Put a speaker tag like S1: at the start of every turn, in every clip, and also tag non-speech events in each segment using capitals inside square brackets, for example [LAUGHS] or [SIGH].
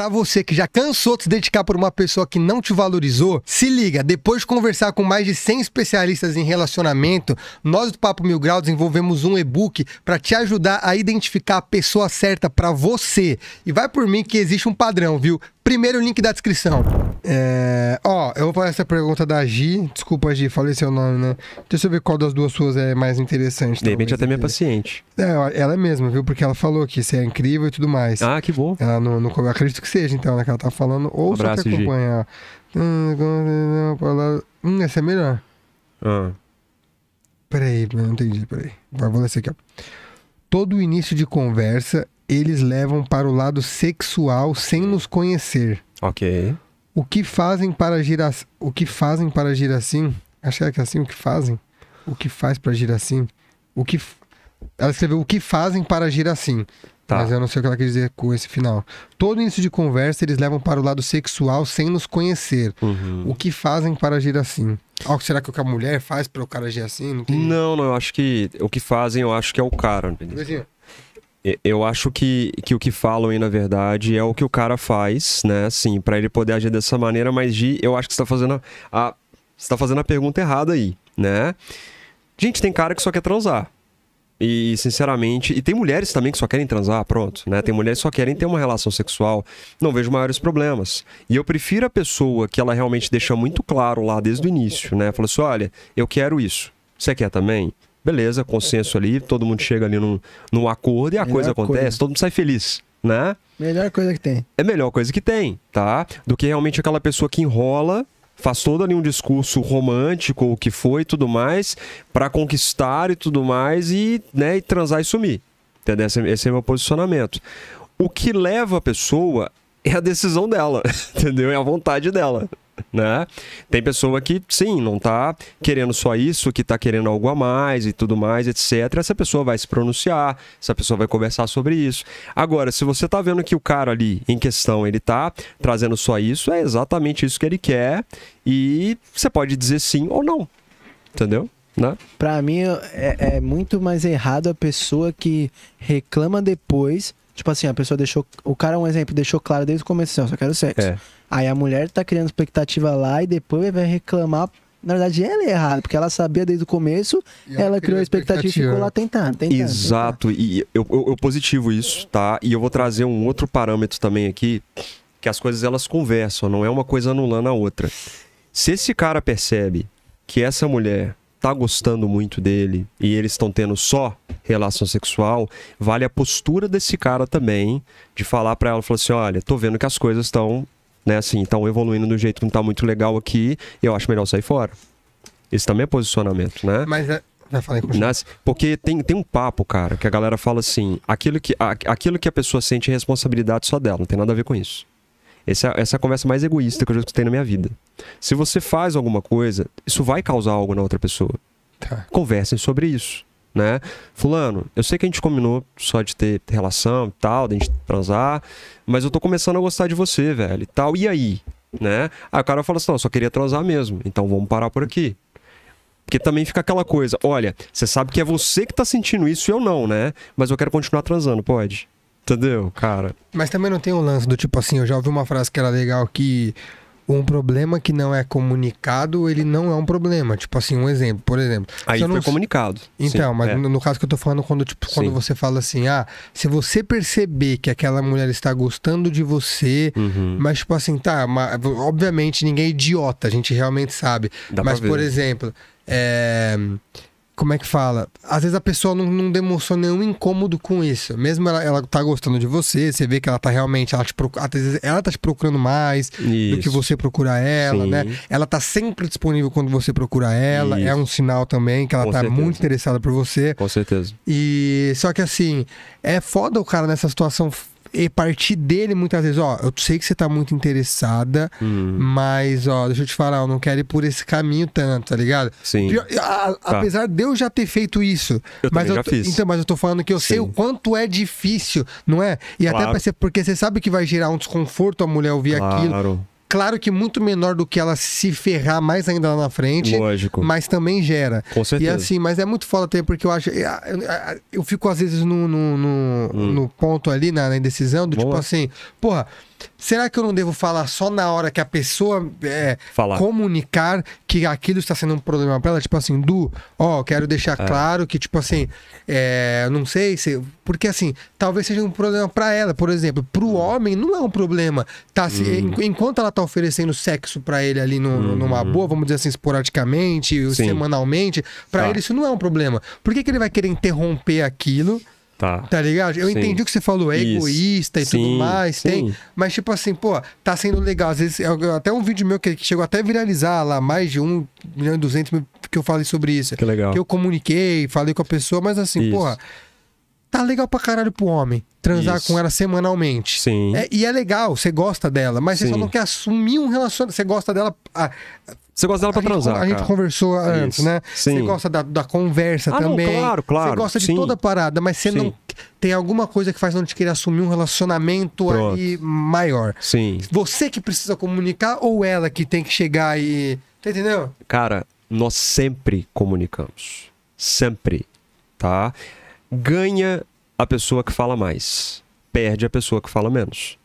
S1: para você que já cansou de se dedicar por uma pessoa que não te valorizou, se liga, depois de conversar com mais de 100 especialistas em relacionamento, nós do Papo Mil Grau desenvolvemos um e-book para te ajudar a identificar a pessoa certa para você. E vai por mim que existe um padrão, viu? Primeiro link da descrição. É, ó, eu vou fazer essa pergunta da Gi. Desculpa, Gi, falei seu nome, né? Deixa eu ver qual das duas suas é mais interessante. De repente até minha
S2: paciente.
S1: É, ela é mesma, viu? Porque ela falou que isso é incrível e tudo mais. Ah, que bom. Ela não, não acredito que seja, então, né? Que ela tá falando. Ou um abraço, só que acompanha. Hum, essa é melhor. Ah. Peraí, não entendi, peraí. Vou ler essa aqui, ó. Todo início de conversa, eles levam para o lado sexual sem nos conhecer. Ok. O que fazem para agir assim? O que fazem para girar assim? Achei que é assim o que fazem? O que faz para agir assim? O que ela escreveu o que fazem para agir assim. Tá. Mas eu não sei o que ela quer dizer com esse final. Todo início de conversa eles levam para o lado sexual sem nos conhecer. Uhum. O que fazem para agir assim? Algo será que o que a mulher faz para o cara agir assim?
S2: Não, não, não, eu acho que o que fazem eu acho que é o cara. Não, eu acho que, que o que falam aí, na verdade, é o que o cara faz, né? Assim, para ele poder agir dessa maneira, mas Gi, eu acho que você tá fazendo a, tá fazendo a pergunta errada aí, né? Gente, tem cara que só quer transar. E, sinceramente, e tem mulheres também que só querem transar, pronto, né? Tem mulheres que só querem ter uma relação sexual. Não vejo maiores problemas. E eu prefiro a pessoa que ela realmente deixa muito claro lá desde o início, né? Fala assim: olha, eu quero isso. Você quer também? beleza, consenso ali, todo mundo chega ali num, num acordo e a melhor coisa acontece, coisa. todo mundo sai feliz, né?
S1: Melhor coisa que tem.
S2: É melhor coisa que tem, tá? Do que realmente aquela pessoa que enrola, faz todo ali um discurso romântico, o que foi e tudo mais, para conquistar e tudo mais e, né, e transar e sumir. Entendeu? Esse, esse é o meu posicionamento. O que leva a pessoa é a decisão dela, [LAUGHS] entendeu? É a vontade dela né? Tem pessoa que, sim, não está querendo só isso, que está querendo algo a mais e tudo mais, etc. Essa pessoa vai se pronunciar, essa pessoa vai conversar sobre isso. Agora, se você está vendo que o cara ali em questão, ele tá trazendo só isso, é exatamente isso que ele quer e você pode dizer sim ou não, entendeu? Né?
S1: para mim é, é muito mais errado a pessoa que reclama depois Tipo assim, a pessoa deixou. O cara, um exemplo, deixou claro desde o começo assim, eu só quero sexo. É. Aí a mulher tá criando expectativa lá e depois vai reclamar. Na verdade, ela é errada, porque ela sabia desde o começo, ela, ela, criou a expectativa, expectativa, e ficou lá tentando. tentando
S2: Exato, tentando. e eu, eu, eu positivo isso, tá? E eu vou trazer um outro parâmetro também aqui, que as coisas elas conversam, não é uma coisa anulando a outra. Se esse cara percebe que essa mulher tá gostando muito dele e eles estão tendo só relação sexual, vale a postura desse cara também de falar para ela, falar assim, olha, tô vendo que as coisas estão né? Assim, estão evoluindo do jeito que não tá muito legal aqui, eu acho melhor sair fora. Esse também é posicionamento, né? Mas é... Já falei com Nas, porque tem, tem um papo, cara, que a galera fala assim: aquilo que, a, aquilo que a pessoa sente é responsabilidade só dela, não tem nada a ver com isso. Essa, essa é a conversa mais egoísta que eu já escutei na minha vida. Se você faz alguma coisa, isso vai causar algo na outra pessoa. Tá. Conversem sobre isso né? Fulano, eu sei que a gente combinou só de ter relação e tal, de a gente transar, mas eu tô começando a gostar de você, velho, e tal. E aí? Né? Aí o cara fala assim: não, só queria transar mesmo, então vamos parar por aqui. Porque também fica aquela coisa: olha, você sabe que é você que tá sentindo isso e eu não, né? Mas eu quero continuar transando, pode? Entendeu, cara?
S1: Mas também não tem um lance do tipo assim: eu já ouvi uma frase que era legal que um problema que não é comunicado, ele não é um problema. Tipo assim, um exemplo, por exemplo. Aí foi comunicado. Então, Sim, mas é. no caso que eu tô falando, quando, tipo, quando você fala assim, ah, se você perceber que aquela mulher está gostando de você, uhum. mas tipo assim, tá, mas, obviamente ninguém é idiota, a gente realmente sabe. Dá mas, por exemplo, é como é que fala? Às vezes a pessoa não, não demonstrou nenhum incômodo com isso. Mesmo ela, ela tá gostando de você, você vê que ela tá realmente, ela, te procura, às vezes ela tá te procurando mais isso. do que você procura ela, né? Sim. né? Ela tá sempre disponível quando você procura ela, é isso. é um sinal também que ela com tá certeza. muito interessada por você. Com certeza. E só que assim, é foda o cara nessa situação e partir dele muitas vezes, ó, eu sei que você tá muito interessada, hum. mas ó, deixa eu te falar, eu não quero ir por esse caminho tanto, tá ligado? Sim. Pior, a, tá. Apesar de eu já ter feito isso, eu mas eu já fiz. Então, mas eu tô falando que eu Sim. sei o quanto é difícil, não é? E claro. até porque você sabe que vai gerar um desconforto a mulher ouvir claro. aquilo. Claro que muito menor do que ela se ferrar mais ainda lá na frente. Lógico. Mas também gera. Com certeza. E assim, mas é muito foda até porque eu acho. Eh, ah, ah, ah, eu fico às vezes no, no, no, hum. no ponto ali, na, na indecisão, do tipo assim, porra Será que eu não devo falar só na hora que a pessoa é, comunicar que aquilo está sendo um problema para ela? Tipo assim, Du, ó, quero deixar é. claro que, tipo assim, é, não sei se. Porque assim, talvez seja um problema para ela, por exemplo. Para o hum. homem não é um problema. Tá, se, hum. en, enquanto ela tá oferecendo sexo para ele ali no, numa uhum. boa, vamos dizer assim, esporadicamente, Sim. semanalmente, para tá. ele isso não é um problema. Por que, que ele vai querer interromper aquilo? Tá. Tá ligado? Eu sim. entendi o que você falou, é Isso. egoísta e sim, tudo mais, sim. tem. Mas, tipo assim, pô, tá sendo legal. Às vezes, até um vídeo meu que chegou até a viralizar lá, mais de um milhão e duzentos mil que eu falei sobre isso. Que legal. Que eu comuniquei, falei com a pessoa, mas assim, isso. porra, tá legal pra caralho pro homem transar isso. com ela semanalmente. Sim. É, e é legal, você gosta dela, mas você só não quer assumir um relacionamento. Você gosta dela. a,
S2: você gosta dela pra a transar. Gente, a gente
S1: conversou é Isso. antes, né? Sim. Você gosta da, da conversa ah, também. Não, claro, claro. Você gosta de Sim. toda a parada, mas você Sim. não. Tem alguma coisa que faz não te querer assumir um relacionamento Pronto. ali maior. Sim. Você que precisa comunicar ou ela que tem que chegar e. Tá entendeu?
S2: Cara, nós sempre comunicamos. Sempre. Tá? Ganha a pessoa que fala mais. Perde a pessoa que fala menos.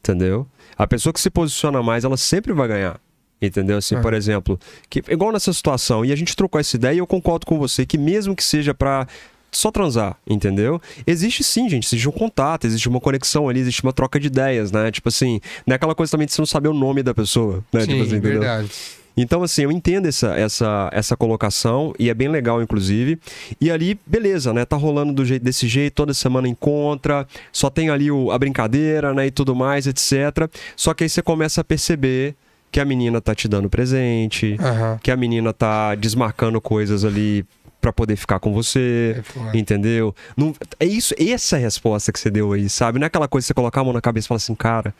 S2: Entendeu? A pessoa que se posiciona mais, ela sempre vai ganhar. Entendeu? Assim, é. por exemplo, que, é igual nessa situação, e a gente trocou essa ideia e eu concordo com você que mesmo que seja para só transar, entendeu? Existe sim, gente, existe um contato, existe uma conexão ali, existe uma troca de ideias, né? Tipo assim, não é aquela coisa também de você não saber o nome da pessoa, né? Tipo sim, tipo assim, entendeu? verdade. Então, assim, eu entendo essa, essa, essa colocação e é bem legal, inclusive. E ali, beleza, né? Tá rolando do jeito, desse jeito, toda semana encontra, só tem ali o, a brincadeira, né? E tudo mais, etc. Só que aí você começa a perceber que a menina tá te dando presente, uhum. que a menina tá desmarcando coisas ali para poder ficar com você, é, é, entendeu? Não, é isso, essa é a resposta que você deu aí, sabe? Não é aquela coisa que você colocar a mão na cabeça e falar assim, cara,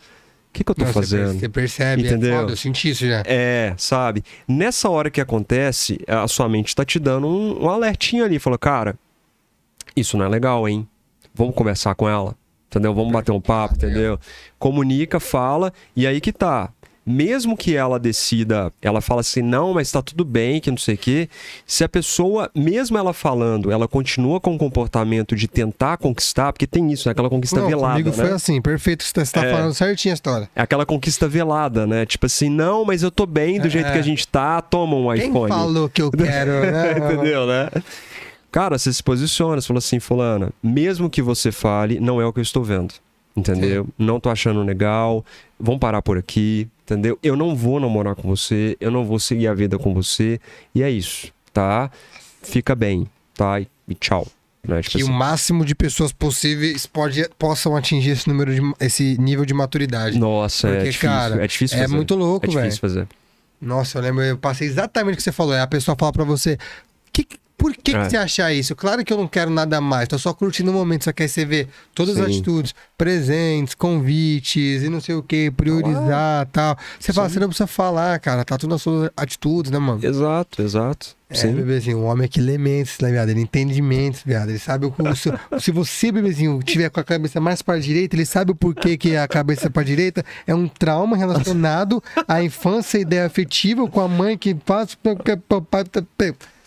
S2: o que, que eu tô Não, fazendo? Você percebe, é entendeu? É foda, eu senti isso já. É, sabe? Nessa hora que acontece, a sua mente tá te dando um, um alertinho ali, falou, cara, isso não é legal, hein? Vamos conversar com ela, entendeu? Vamos bater um papo, entendeu? Comunica, fala, e aí que tá mesmo que ela decida, ela fala assim, não, mas está tudo bem, que não sei o quê, se a pessoa, mesmo ela falando, ela continua com o comportamento de tentar conquistar, porque tem isso, né? aquela conquista não, velada. Comigo né? foi
S1: assim, perfeito, você está tá é, falando certinho a história.
S2: É aquela conquista velada, né? Tipo assim, não, mas eu tô bem do é. jeito que a é. gente tá, toma um Quem falou
S1: que eu [LAUGHS] quero, né? Entendeu,
S2: né? Cara, você se posiciona, você fala assim, fulana, mesmo que você fale, não é o que eu estou vendo entendeu? Sim. É. Não tô achando legal, vão parar por aqui, entendeu? Eu não vou namorar com você, eu não vou seguir a vida com você, e é isso, tá? Fica bem, tá? E tchau. Né? Tipo que assim. o máximo
S1: de pessoas possíveis pode, possam atingir esse número de, esse nível de maturidade.
S2: Nossa, é Porque, é difícil, cara, é difícil é fazer. É muito louco, velho. É difícil véio. fazer.
S1: Nossa, eu lembro, eu passei exatamente o que você falou. é A pessoa fala para você, que, por que, é. que, você acha isso? Claro que eu não quero nada mais, tô só curtindo o momento, só que aí você vê todas Sim. as atitudes, presentes, convites e não sei o que, priorizar e tal. Você Sim. fala, você não precisa falar, cara, tá tudo nas suas atitudes, né, mano? Exato, exato. É, Sim. bebezinho, o homem é que lê mentes, né, viado? Ele entende mentes, viado. Ele sabe o curso. se você, bebezinho, tiver com a cabeça mais para a direita, ele sabe o porquê que a cabeça é para a direita é um trauma relacionado à infância, ideia afetiva com a mãe que passa.